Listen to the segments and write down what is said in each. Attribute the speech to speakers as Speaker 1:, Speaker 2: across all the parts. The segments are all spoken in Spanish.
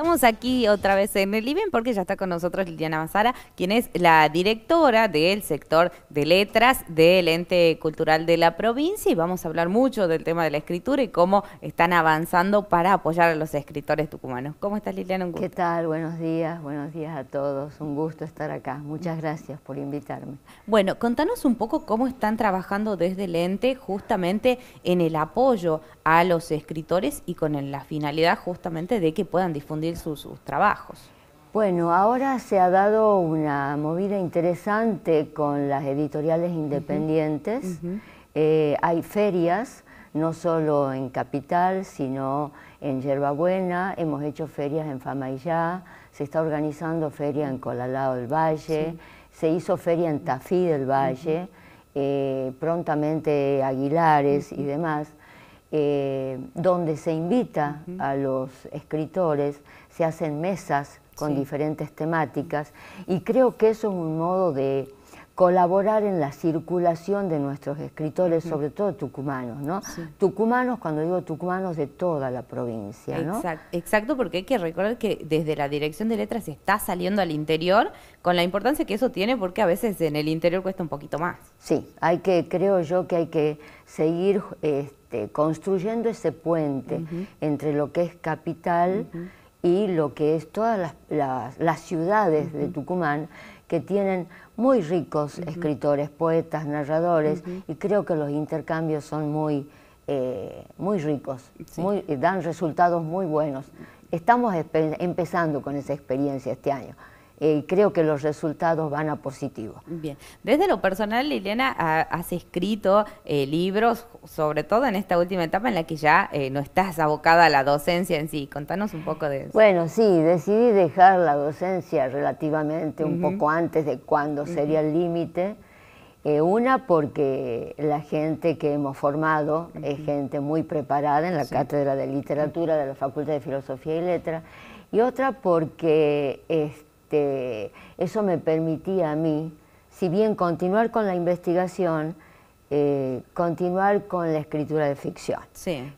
Speaker 1: Estamos aquí otra vez en el living porque ya está con nosotros Liliana Mazara, quien es la directora del sector de letras del ente cultural de la provincia y vamos a hablar mucho del tema de la escritura y cómo están avanzando para apoyar a los escritores tucumanos. ¿Cómo estás Liliana? ¿Qué tal? Buenos días, buenos días a todos. Un gusto estar acá. Muchas gracias por invitarme. Bueno, contanos un poco cómo están trabajando desde el ente justamente en el apoyo a los escritores y con la finalidad justamente de que puedan difundir sus, trabajos.
Speaker 2: Bueno, ahora se ha dado una movida interesante con las editoriales independientes. Eh, hay ferias, no solo en Capital, sino en Yerbabuena, hemos hecho ferias en ya se está organizando feria en Colalao del Valle, se hizo feria en Tafí del Valle, eh, prontamente Aguilares y demás eh, donde se invita a los escritores, se hacen mesas con diferentes temáticas y creo que eso es un modo de colaborar en la circulación de nuestros escritores, sobre todo tucumanos, ¿no?
Speaker 1: Tucumanos, cuando digo tucumanos, de toda la provincia, ¿no? Exacto, porque hay que recordar que desde la Dirección de Letras se está saliendo al interior, con la importancia que eso tiene, porque a veces en el interior cuesta un poquito más.
Speaker 2: Sí, hay que, creo yo que hay que seguir... Eh, este, construyendo ese puente entre lo que es capital y lo que es todas las, ciudades de Tucumán que tienen muy ricos escritores, poetas, narradores, y creo que los intercambios son muy, eh, muy ricos, dan resultados muy buenos. Estamos empezando con esa experiencia este año. Eh, creo que los resultados van a positivo.
Speaker 1: Bien, desde lo personal, Liliana, has escrito eh, libros, sobre todo en esta última etapa en la que ya eh, no estás abocada a la docencia en sí. Contanos un poco de eso.
Speaker 2: Bueno, sí, decidí dejar la docencia relativamente un poco antes de cuando sería el límite. una porque la gente que hemos formado es gente muy preparada en la cátedra de literatura de la Facultad de Filosofía y Letras y otra porque este, este, eso me permitía a mí, si bien continuar con la investigación, eh, continuar con la escritura de ficción,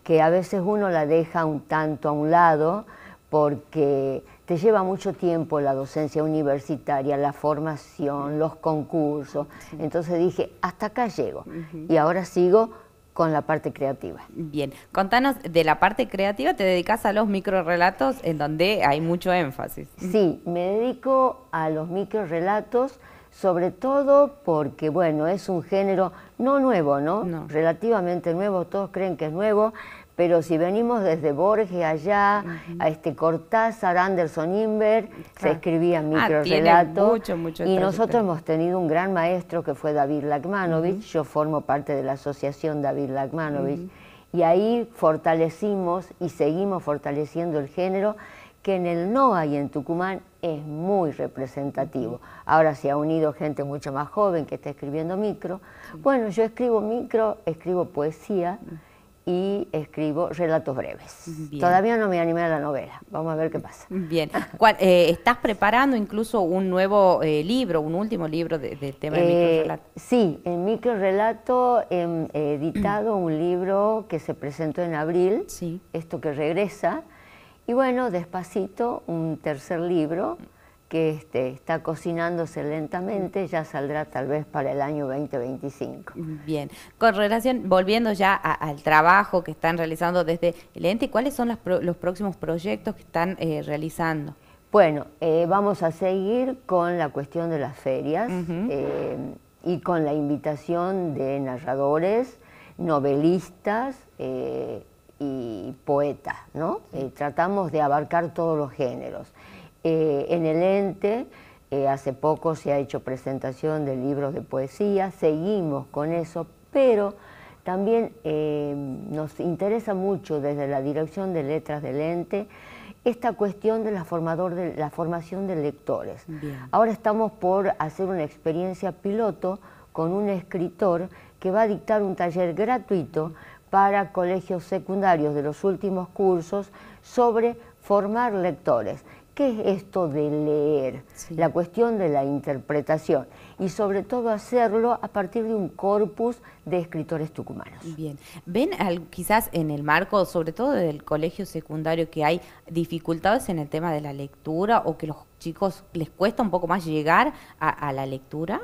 Speaker 2: que a veces uno la deja un tanto a un lado porque te lleva mucho tiempo la docencia universitaria, la formación, los concursos. Entonces dije, hasta acá llego. Y ahora sigo con la parte
Speaker 1: creativa. Bien, contanos de la parte creativa, te dedicas a los microrelatos en donde hay mucho énfasis.
Speaker 2: Sí, me dedico a los microrelatos sobre todo porque, bueno, es un género no nuevo, ¿no? no. Relativamente nuevo, todos creen que es nuevo, pero si venimos desde Borges allá, a este Cortázar, Anderson Inver, se escribía microrelatos. Ah, y nosotros hemos tenido un gran maestro que fue David Lakmanovich yo formo parte de la asociación David Lakmanovich y ahí fortalecimos y seguimos fortaleciendo el género que en el NOA y en Tucumán es muy representativo. Ahora se ha unido gente mucho más joven que está escribiendo micro. Bueno, yo escribo micro, escribo poesía,
Speaker 1: y escribo relatos breves. Todavía no me animé a la novela, vamos a ver qué pasa. Bien, eh, ¿estás preparando incluso un nuevo eh, libro, un último libro del de tema de eh, microrelato?
Speaker 2: Sí, en microrelato he em, editado un libro que se presentó en abril, esto que regresa, y bueno, despacito, un tercer libro que este, está cocinándose lentamente, ya saldrá tal vez para el año 2025.
Speaker 1: Bien, con relación, volviendo ya al trabajo que están realizando desde el ente, ¿cuáles son los próximos proyectos que están eh, realizando? Bueno, eh, vamos a seguir con la cuestión de las ferias
Speaker 2: eh, y con la invitación de narradores, novelistas y poetas, ¿no? tratamos de abarcar todos los géneros. Eh, en el ente, eh, hace poco se ha hecho presentación de libros de poesía, seguimos con eso, pero también eh, nos interesa mucho desde la Dirección de Letras del ente esta cuestión de la, formación de lectores. Ahora estamos por hacer una experiencia piloto con un escritor que va a dictar un taller gratuito para colegios secundarios de los últimos cursos sobre formar lectores. ¿Qué es esto de leer? La cuestión de la interpretación
Speaker 1: y sobre todo hacerlo a partir de un corpus de escritores tucumanos. Bien, ¿ven quizás en el marco, sobre todo del colegio secundario, que hay dificultades en el tema de la lectura o que los chicos les cuesta un poco más llegar a, la lectura?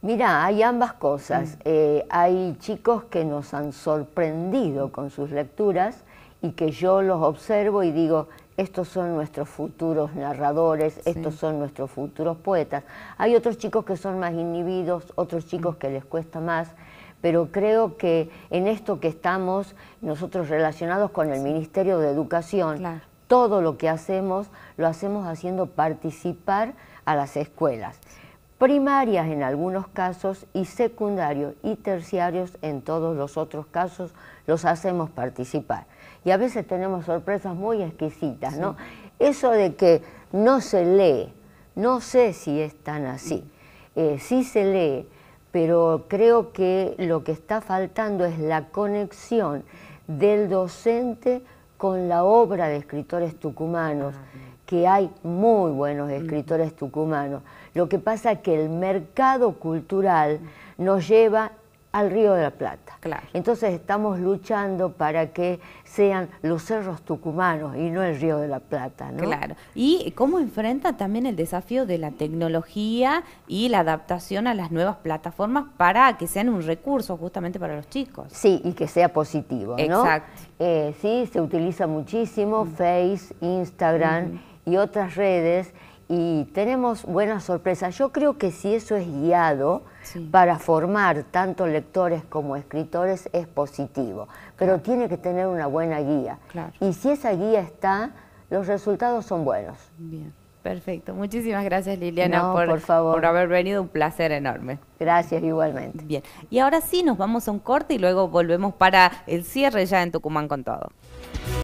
Speaker 2: Mira, hay ambas cosas. Mm. Eh, hay chicos que nos han sorprendido con sus lecturas y que yo los observo y digo, estos son nuestros futuros narradores, estos son nuestros futuros poetas. Hay otros chicos que son más inhibidos, otros chicos mm. que les cuesta más, pero creo que en esto que estamos nosotros relacionados con el Ministerio de Educación, todo lo que hacemos lo hacemos haciendo participar a las escuelas primarias en algunos casos y secundarios y terciarios en todos los otros casos los hacemos participar. Y a veces tenemos sorpresas muy exquisitas, ¿no? Eso de que no se lee, no sé si es tan así. Mm. Eh, sí se lee, pero creo que lo que está faltando es la conexión del docente con la obra de escritores tucumanos. Ah, que hay muy buenos escritores tucumanos. Lo que pasa es que el mercado cultural nos lleva al Río de la Plata. Entonces estamos
Speaker 1: luchando para que sean los cerros tucumanos y no el Río de la Plata. ¿no? Claro. ¿Y cómo enfrenta también el desafío de la tecnología y la adaptación a las nuevas plataformas para que sean un recurso justamente para los chicos? Sí, y que sea
Speaker 2: positivo. Exacto. Eh, sí, se utiliza muchísimo Facebook, Face, Instagram y otras redes y tenemos buenas sorpresas. Yo creo que si eso es guiado para formar tanto lectores como escritores es positivo, pero tiene que tener una buena guía. Y si esa guía está, los resultados
Speaker 1: son buenos. Bien. Perfecto. Muchísimas gracias Liliana por, por haber venido. Un placer enorme. Gracias igualmente. Bien. Y ahora sí nos vamos a un corte y luego volvemos para el cierre ya en Tucumán con todo.